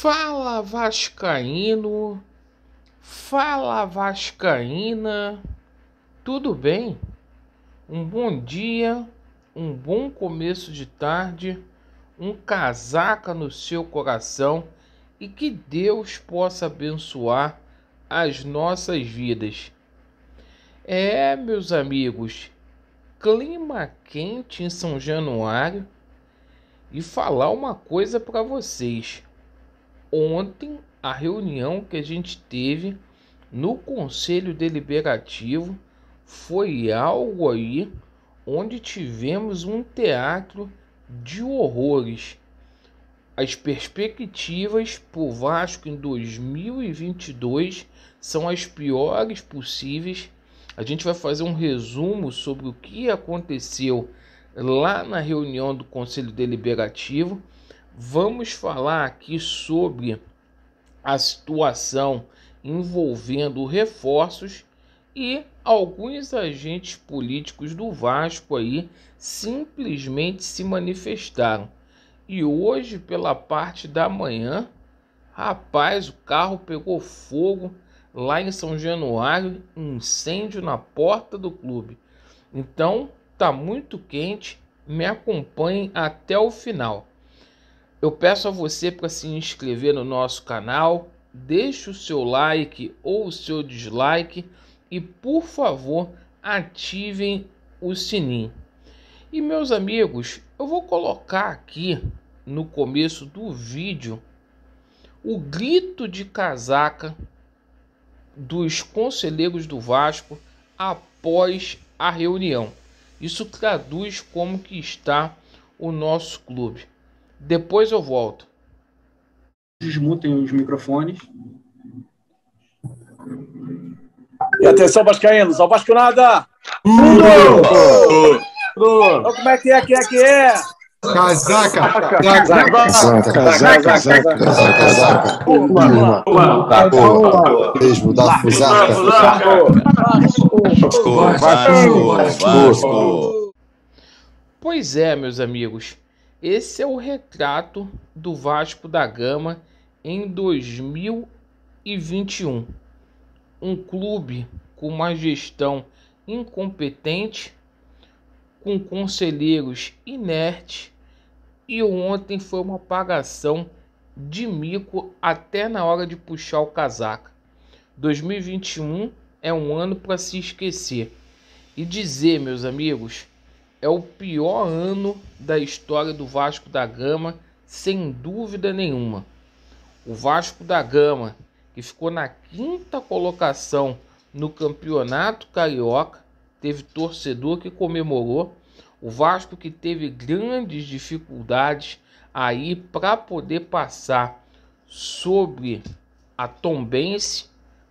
Fala Vascaíno, fala Vascaína, tudo bem? Um bom dia, um bom começo de tarde, um casaca no seu coração e que Deus possa abençoar as nossas vidas. É, meus amigos, clima quente em São Januário e falar uma coisa para vocês ontem a reunião que a gente teve no Conselho Deliberativo foi algo aí onde tivemos um teatro de horrores. As perspectivas para o Vasco em 2022 são as piores possíveis. A gente vai fazer um resumo sobre o que aconteceu lá na reunião do Conselho Deliberativo Vamos falar aqui sobre a situação envolvendo reforços e alguns agentes políticos do Vasco aí simplesmente se manifestaram. E hoje, pela parte da manhã, rapaz, o carro pegou fogo lá em São Januário, incêndio na porta do clube. Então, tá muito quente. Me acompanhem até o final. Eu peço a você para se inscrever no nosso canal, deixe o seu like ou o seu dislike e, por favor, ativem o sininho. E meus amigos, eu vou colocar aqui no começo do vídeo o grito de casaca dos conselheiros do Vasco após a reunião. Isso traduz como que está o nosso clube. Depois eu volto. Desmutem os microfones. E atenção, Vascaínos, ao Vasco nada! Então, como é que é, que é, que é? Casaca! Casaca! Casaca! Casaca! Casaca! Casaca! Uma! Uma! Da boa! Mesmo da fusaca! Vasco! Vasco! Vasco! Pois é, meus amigos. Esse é o retrato do Vasco da Gama em 2021. Um clube com uma gestão incompetente, com conselheiros inertes e ontem foi uma apagação de mico até na hora de puxar o casaco. 2021 é um ano para se esquecer e dizer, meus amigos, é o pior ano da história do Vasco da Gama, sem dúvida nenhuma. O Vasco da Gama, que ficou na quinta colocação no Campeonato Carioca, teve torcedor que comemorou. O Vasco que teve grandes dificuldades aí para poder passar sobre a Tombense,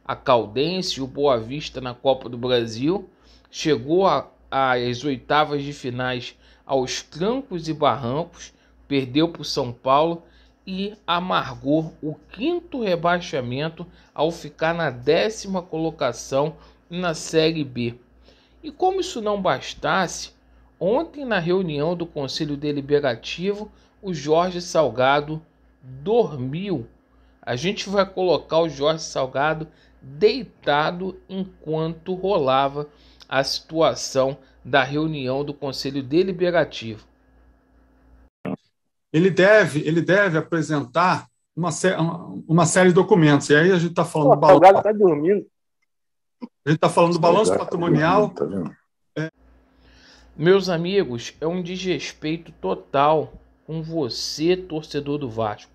a Caldense e o Boa Vista na Copa do Brasil, chegou a às oitavas de finais aos trancos e barrancos, perdeu para o São Paulo e amargou o quinto rebaixamento ao ficar na décima colocação na Série B. E como isso não bastasse, ontem na reunião do Conselho Deliberativo, o Jorge Salgado dormiu. A gente vai colocar o Jorge Salgado deitado enquanto rolava a situação da reunião do Conselho Deliberativo. Ele deve, ele deve apresentar uma, uma série de documentos. E aí a gente está falando Pô, do balanço. Tá dormindo. A gente está falando do balanço tá patrimonial. Tá é... Meus amigos, é um desrespeito total com você, torcedor do Vasco.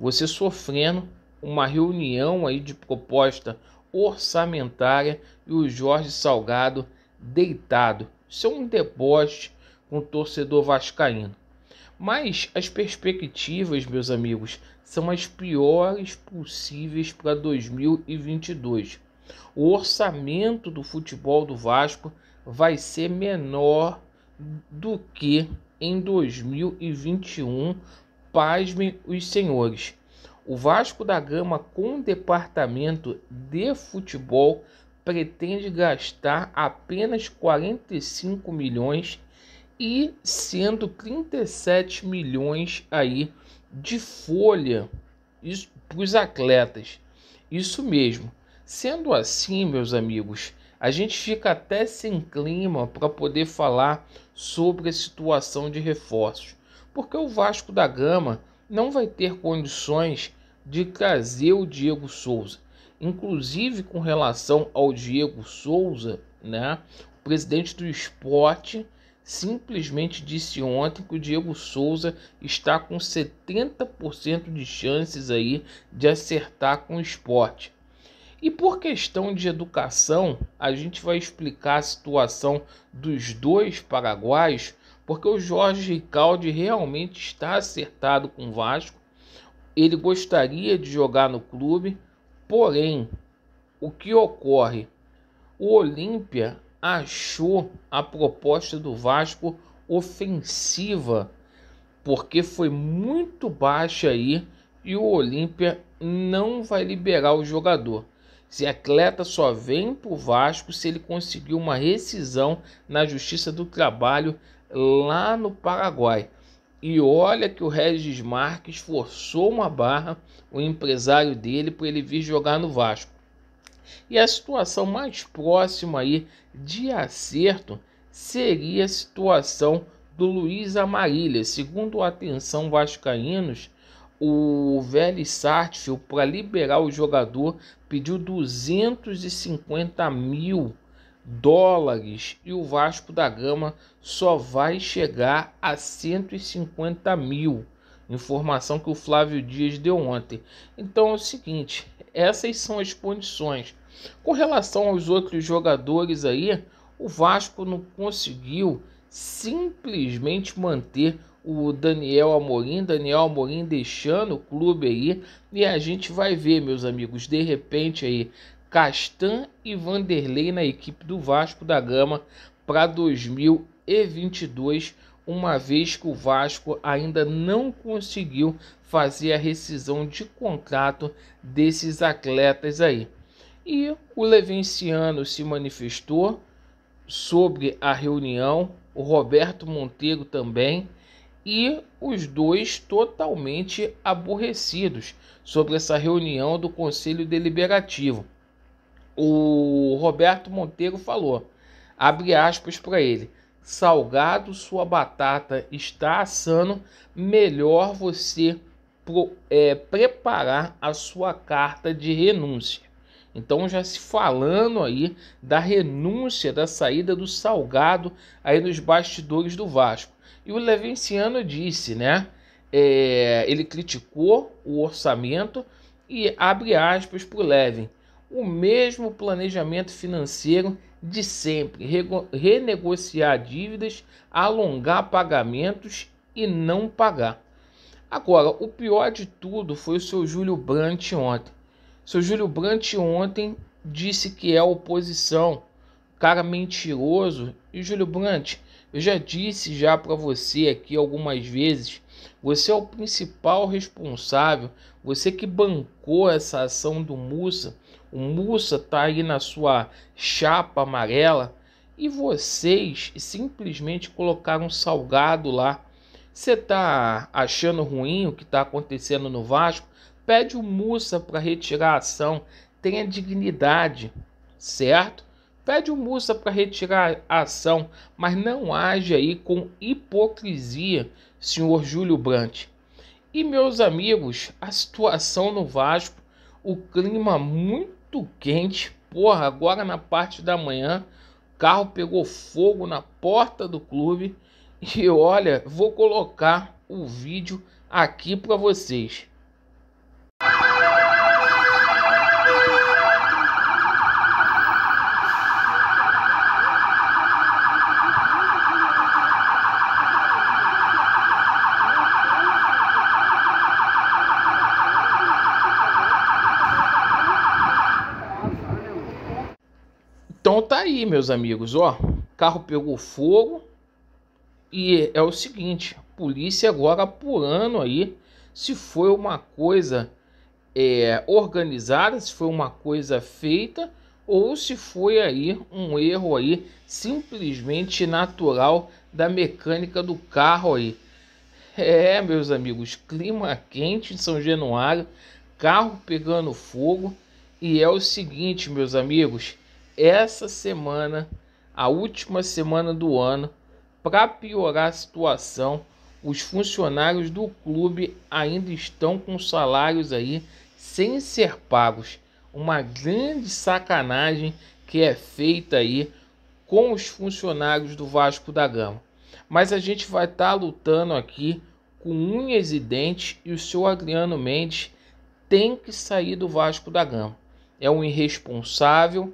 Você sofrendo uma reunião aí de proposta orçamentária e o Jorge Salgado deitado. Isso é um deboche com o torcedor vascaíno. Mas as perspectivas, meus amigos, são as piores possíveis para 2022. O orçamento do futebol do Vasco vai ser menor do que em 2021. Pasmem os senhores. O Vasco da Gama, com departamento de futebol, pretende gastar apenas 45 milhões e sendo 37 milhões aí de folha para os atletas. Isso mesmo. Sendo assim, meus amigos, a gente fica até sem clima para poder falar sobre a situação de reforços, porque o Vasco da Gama não vai ter condições de trazer o Diego Souza. Inclusive com relação ao Diego Souza, né? O presidente do esporte simplesmente disse ontem que o Diego Souza está com 70% de chances aí de acertar com o esporte. E por questão de educação, a gente vai explicar a situação dos dois paraguaios porque o Jorge Ricaldi realmente está acertado com o Vasco. Ele gostaria de jogar no clube, porém, o que ocorre? O Olímpia achou a proposta do Vasco ofensiva, porque foi muito baixa aí e o Olímpia não vai liberar o jogador. Se atleta só vem para o Vasco se ele conseguir uma rescisão na Justiça do Trabalho lá no Paraguai. E olha que o Regis Marques forçou uma barra, o empresário dele, para ele vir jogar no Vasco. E a situação mais próxima aí de acerto seria a situação do Luiz Amarília. Segundo a Atenção Vascaínos, o Vélez Sartfield, para liberar o jogador, pediu 250 mil dólares e o Vasco da Gama só vai chegar a 150 mil. Informação que o Flávio Dias deu ontem. Então é o seguinte: essas são as condições. Com relação aos outros jogadores aí, o Vasco não conseguiu simplesmente manter o Daniel Amorim, Daniel Amorim deixando o clube aí, e a gente vai ver, meus amigos, de repente aí, Castan e Vanderlei na equipe do Vasco da Gama para 2022, uma vez que o Vasco ainda não conseguiu fazer a rescisão de contrato desses atletas aí. E o Levenciano se manifestou sobre a reunião, o Roberto Monteiro também, e os dois totalmente aborrecidos sobre essa reunião do Conselho Deliberativo o Roberto Monteiro falou. Abre aspas para ele. Salgado, sua batata está assando. Melhor você pro, é, preparar a sua carta de renúncia. Então, já se falando aí da renúncia, da saída do Salgado aí nos bastidores do Vasco. E o Levenciano disse, né? É, ele criticou o orçamento e abre aspas para o Levin o mesmo planejamento financeiro de sempre, renegociar dívidas, alongar pagamentos e não pagar. Agora, o pior de tudo foi o seu Júlio Brandt ontem. Seu Júlio Brandt ontem disse que é oposição, cara mentiroso. E Júlio Brandt, eu já disse já para você aqui algumas vezes, você é o principal responsável, você que bancou essa ação do Mussa. O Mussa tá aí na sua chapa amarela e vocês simplesmente colocaram salgado lá. Você tá achando ruim o que está acontecendo no Vasco? Pede o Mussa para retirar a ação. Tenha dignidade, certo? Pede o Musa para retirar a ação, mas não age aí com hipocrisia, senhor Júlio Brandt. E meus amigos, a situação no Vasco, o clima muito quente. Porra, agora na parte da manhã, carro pegou fogo na porta do clube. E olha, vou colocar o vídeo aqui para vocês. Então tá aí, meus amigos, ó, carro pegou fogo e é o seguinte, polícia agora apurando aí se foi uma coisa é, organizada, se foi uma coisa feita ou se foi aí um erro aí simplesmente natural da mecânica do carro aí. É, meus amigos, clima quente em São Januário, carro pegando fogo e é o seguinte, meus amigos, essa semana, a última semana do ano, para piorar a situação, os funcionários do clube ainda estão com salários aí sem ser pagos. Uma grande sacanagem que é feita aí com os funcionários do Vasco da Gama. Mas a gente vai estar tá lutando aqui com unhas e dentes e o seu Adriano Mendes tem que sair do Vasco da Gama. É um irresponsável,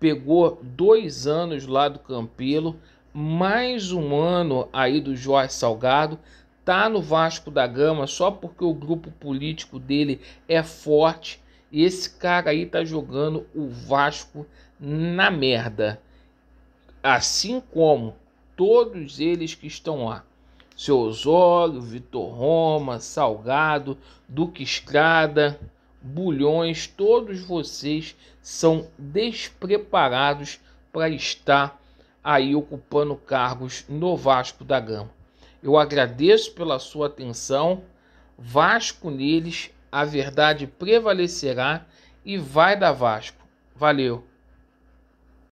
pegou dois anos lá do Campelo, mais um ano aí do Jorge Salgado, tá no Vasco da Gama só porque o grupo político dele é forte. E esse cara aí tá jogando o Vasco na merda. Assim como todos eles que estão lá. Seu Osório, Vitor Roma, Salgado, Duque Estrada, bulhões, todos vocês são despreparados para estar aí ocupando cargos no Vasco da Gama. Eu agradeço pela sua atenção. Vasco neles, a verdade prevalecerá e vai da Vasco. Valeu!